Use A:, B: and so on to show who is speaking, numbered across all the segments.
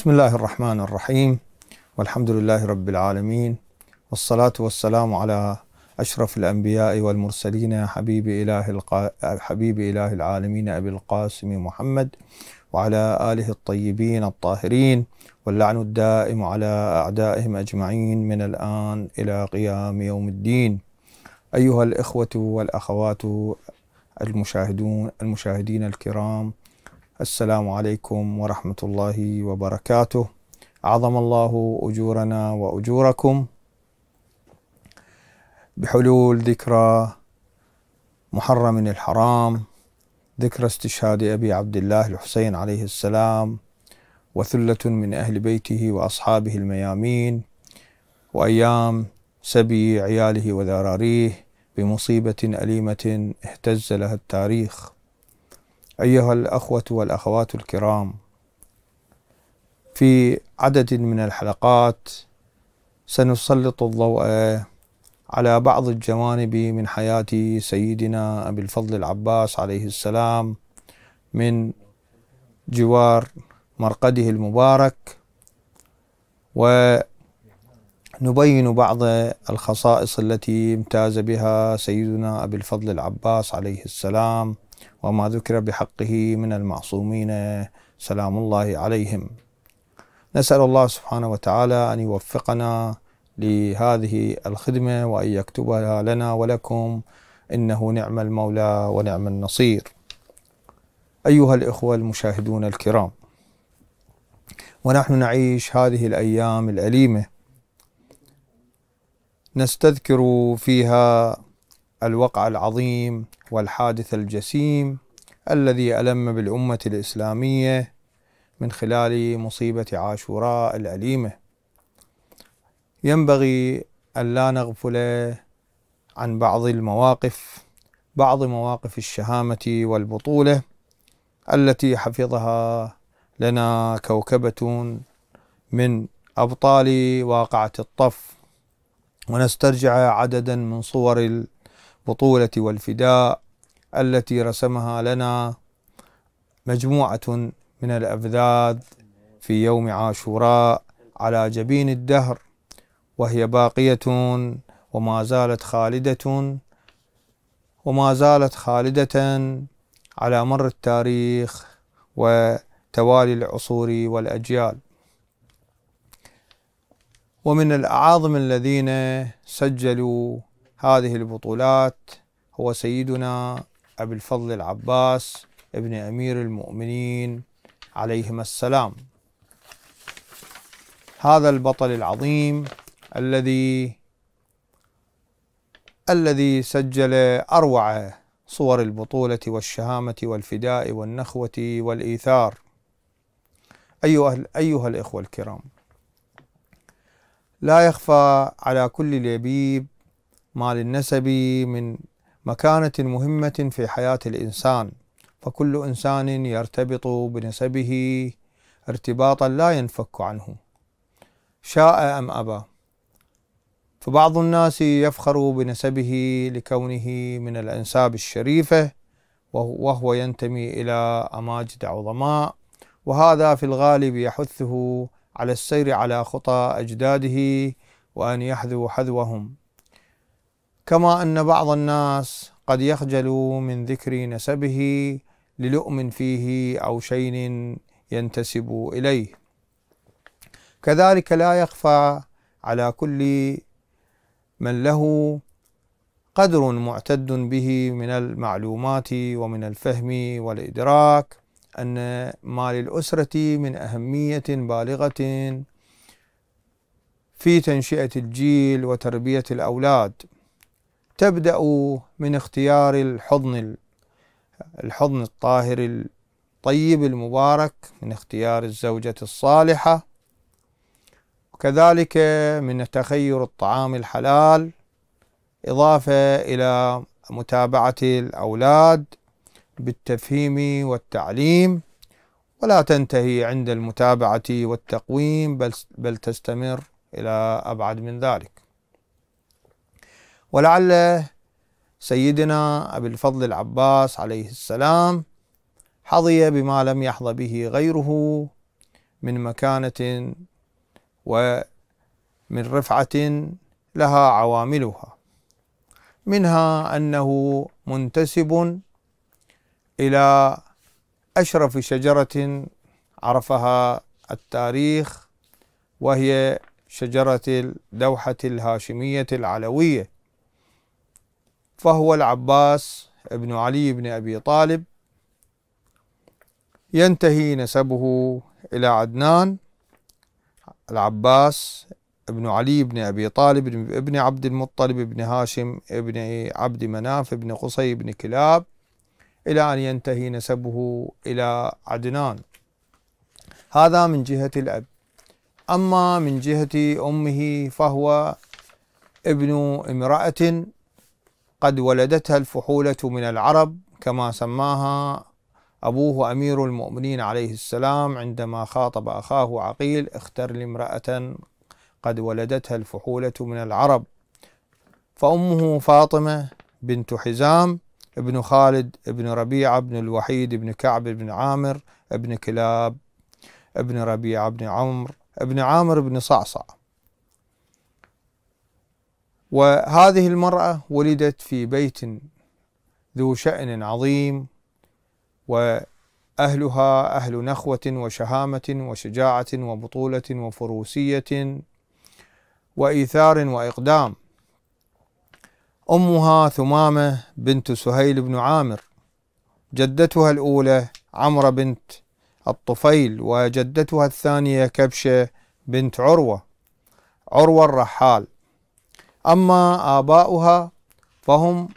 A: بسم الله الرحمن الرحيم والحمد لله رب العالمين والصلاة والسلام على أشرف الأنبياء والمرسلين حبيب إله, القا... حبيب إله العالمين أبي القاسم محمد وعلى آله الطيبين الطاهرين واللعن الدائم على أعدائهم أجمعين من الآن إلى قيام يوم الدين أيها الإخوة والأخوات المشاهدون المشاهدين الكرام السلام عليكم ورحمة الله وبركاته عظم الله أجورنا وأجوركم بحلول ذكرى محرم الحرام ذكرى استشهاد أبي عبد الله الحسين عليه السلام وثلة من أهل بيته وأصحابه الميامين وأيام سبي عياله وذراريه بمصيبة أليمة اهتز لها التاريخ أيها الأخوة والأخوات الكرام في عدد من الحلقات سنسلط الضوء على بعض الجوانب من حياة سيدنا أبي الفضل العباس عليه السلام من جوار مرقده المبارك و نبين بعض الخصائص التي امتاز بها سيدنا أبي الفضل العباس عليه السلام وما ذكر بحقه من المعصومين سلام الله عليهم نسأل الله سبحانه وتعالى أن يوفقنا لهذه الخدمة وأن يكتبها لنا ولكم إنه نعم المولى ونعم النصير أيها الإخوة المشاهدون الكرام ونحن نعيش هذه الأيام الأليمة نستذكر فيها الوقع العظيم والحادث الجسيم الذي ألم بالأمة الإسلامية من خلال مصيبة عاشوراء الأليمة ينبغي ألا نغفل عن بعض المواقف بعض مواقف الشهامة والبطولة التي حفظها لنا كوكبة من أبطال واقعة الطف ونسترجع عددا من صور البطولة والفداء التي رسمها لنا مجموعة من الأفذاذ في يوم عاشوراء على جبين الدهر وهي باقية وما زالت خالدة وما زالت خالدة على مر التاريخ وتوالي العصور والأجيال ومن الأعاظم الذين سجلوا هذه البطولات هو سيدنا أبي الفضل العباس ابن أمير المؤمنين عليهما السلام هذا البطل العظيم الذي الذي سجل أروع صور البطولة والشهامة والفداء والنخوة والإيثار أيها, أيها الإخوة الكرام لا يخفى على كل لبيب مال النسب من مكانة مهمة في حياة الإنسان فكل إنسان يرتبط بنسبه ارتباطا لا ينفك عنه شاء أم أبى فبعض الناس يفخر بنسبه لكونه من الأنساب الشريفة وهو ينتمي إلى أماجد عظماء وهذا في الغالب يحثه على السير على خطى أجداده وأن يحذو حذوهم كما أن بعض الناس قد يخجل من ذكر نسبه للؤم فيه أو شيء ينتسب إليه كذلك لا يخفى على كل من له قدر معتد به من المعلومات ومن الفهم والإدراك أن ما للأسرة من أهمية بالغة في تنشئة الجيل وتربية الأولاد تبدأ من اختيار الحضن الحضن الطاهر الطيب المبارك من اختيار الزوجة الصالحة وكذلك من تخير الطعام الحلال إضافة إلى متابعة الأولاد بالتفهيم والتعليم ولا تنتهي عند المتابعة والتقويم بل, بل تستمر إلى أبعد من ذلك ولعل سيدنا أبي الفضل العباس عليه السلام حظي بما لم يحظ به غيره من مكانة ومن رفعة لها عواملها منها أنه منتسب إلى أشرف شجرة عرفها التاريخ وهي شجرة الدوحة الهاشمية العلوية فهو العباس بن علي بن أبي طالب ينتهي نسبه إلى عدنان العباس بن علي بن أبي طالب ابن عبد المطلب بن هاشم بن عبد مناف بن قصي بن كلاب إلى أن ينتهي نسبه إلى عدنان هذا من جهة الأب أما من جهة أمه فهو ابن امرأة قد ولدتها الفحولة من العرب كما سماها أبوه أمير المؤمنين عليه السلام عندما خاطب أخاه عقيل اختر لي امرأة قد ولدتها الفحولة من العرب فأمه فاطمة بنت حزام ابن خالد بن ربيعة بن الوحيد بن كعب بن عامر بن كلاب بن ربيعة بن عمر بن عامر بن صعصع وهذه المرأة ولدت في بيت ذو شأن عظيم وأهلها أهل نخوة وشهامة وشجاعة وبطولة وفروسية وإيثار وإقدام أمها ثمامة بنت سهيل بن عامر جدتها الأولى عمرة بنت الطفيل وجدتها الثانية كبشة بنت عروة عروة الرحال أما آباؤها فهم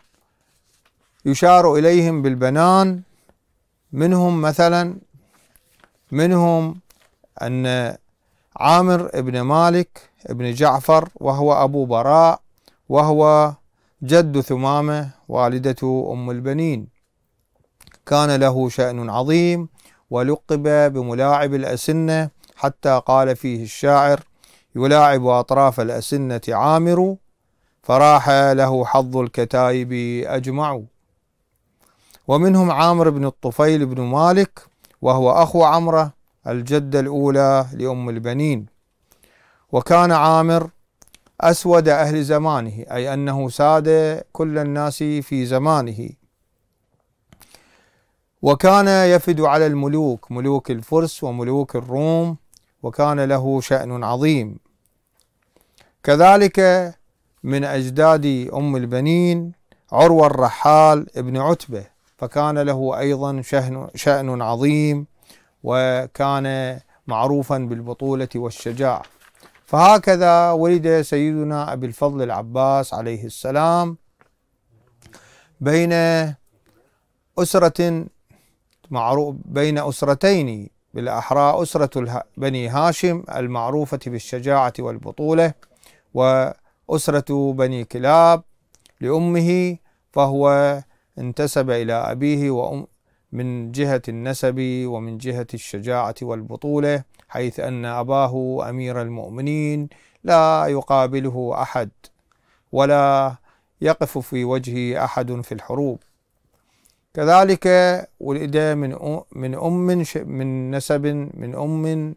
A: يشار إليهم بالبنان منهم مثلا منهم أن عامر بن مالك بن جعفر وهو أبو براء وهو جد ثمامة والدة أم البنين كان له شأن عظيم ولقب بملاعب الأسنة حتى قال فيه الشاعر يلاعب أطراف الأسنة عامر فراح له حظ الكتايب أجمع ومنهم عامر بن الطفيل بن مالك وهو أخو عمرة الجدة الأولى لأم البنين وكان عامر أسود أهل زمانه أي أنه ساد كل الناس في زمانه وكان يفد على الملوك ملوك الفرس وملوك الروم وكان له شأن عظيم كذلك من أجداد أم البنين عروة الرحال ابن عتبة فكان له أيضا شأن, شأن عظيم وكان معروفا بالبطولة والشجاعة فهكذا ولد سيدنا أبي الفضل العباس عليه السلام بين أسرة معروف بين أسرتين بالأحرى أسرة بني هاشم المعروفة بالشجاعة والبطولة وأسرة بني كلاب لأمه فهو انتسب إلى أبيه وأم من جهة النسب ومن جهة الشجاعة والبطولة حيث أن أباه أمير المؤمنين لا يقابله أحد ولا يقف في وجهه أحد في الحروب كذلك ولد من أم من نسب من أم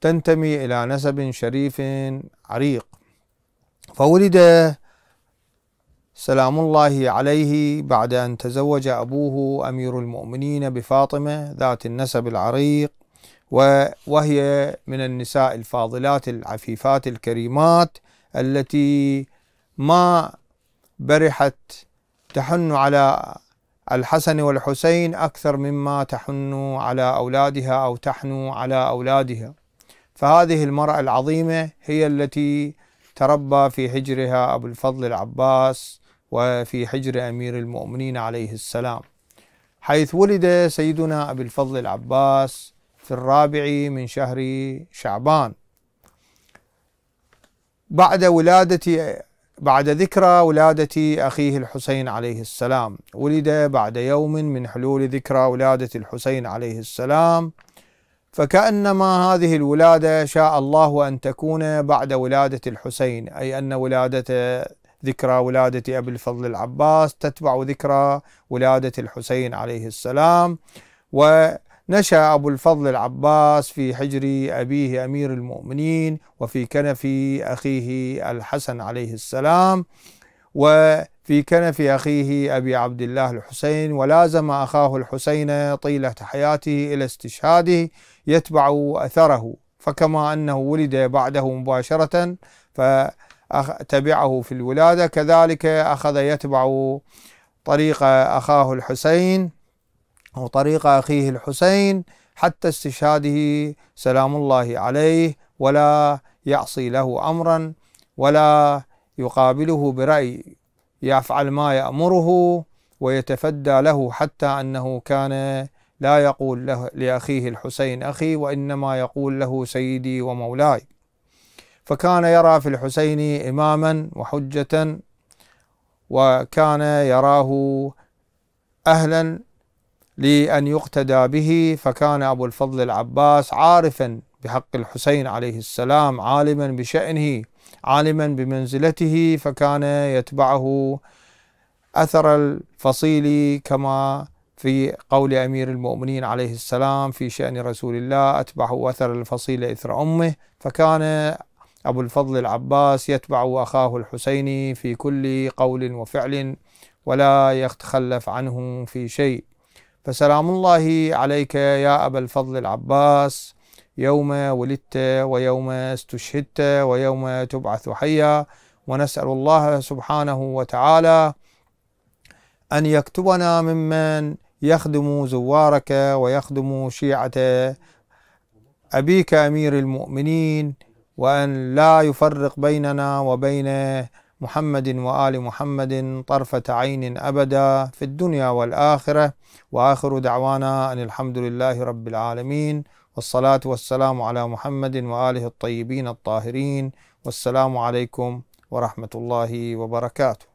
A: تنتمي إلى نسب شريف عريق فولد سلام الله عليه بعد أن تزوج أبوه أمير المؤمنين بفاطمة ذات النسب العريق وهي من النساء الفاضلات العفيفات الكريمات التي ما برحت تحن على الحسن والحسين أكثر مما تحن على أولادها أو تحنو على أولادها فهذه المرأة العظيمة هي التي تربى في حجرها أبو الفضل العباس وفي حجر أمير المؤمنين عليه السلام حيث ولد سيدنا أبي الفضل العباس في الرابع من شهر شعبان بعد ولادة بعد ذكرى ولادة أخيه الحسين عليه السلام ولد بعد يوم من حلول ذكرى ولادة الحسين عليه السلام فكأنما هذه الولادة شاء الله أن تكون بعد ولادة الحسين أي أن ولادة ذكرى ولادة أبي الفضل العباس تتبع ذكرى ولادة الحسين عليه السلام ونشأ أبو الفضل العباس في حجر أبيه أمير المؤمنين وفي كنف أخيه الحسن عليه السلام وفي كنف أخيه أبي عبد الله الحسين ولازم أخاه الحسين طيلة حياته إلى استشهاده يتبع أثره فكما أنه ولد بعده مباشرة ف تبعه في الولادة كذلك أخذ يتبع طريق أخاه الحسين أو طريق أخيه الحسين حتى استشهاده سلام الله عليه ولا يعصي له أمرا ولا يقابله برأي يفعل ما يأمره ويتفدى له حتى أنه كان لا يقول له لأخيه الحسين أخي وإنما يقول له سيدي ومولاي فكان يرى في الحسين إماما وحجة وكان يراه أهلا لأن يقتدى به فكان أبو الفضل العباس عارفا بحق الحسين عليه السلام عالما بشأنه عالما بمنزلته فكان يتبعه أثر الفصيل كما في قول أمير المؤمنين عليه السلام في شأن رسول الله أتبعه أثر الفصيل إثر أمه فكان أبو الفضل العباس يتبع أخاه الحسين في كل قول وفعل ولا يتخلف عنه في شيء فسلام الله عليك يا أبا الفضل العباس يوم ولدت ويوم استشهدت ويوم تبعث حيا ونسأل الله سبحانه وتعالى أن يكتبنا ممن يخدم زوارك ويخدم شيعة أبيك أمير المؤمنين وأن لا يفرق بيننا وبين محمد وآل محمد طرفة عين أبدا في الدنيا والآخرة وآخر دعوانا أن الحمد لله رب العالمين والصلاة والسلام على محمد وآله الطيبين الطاهرين والسلام عليكم ورحمة الله وبركاته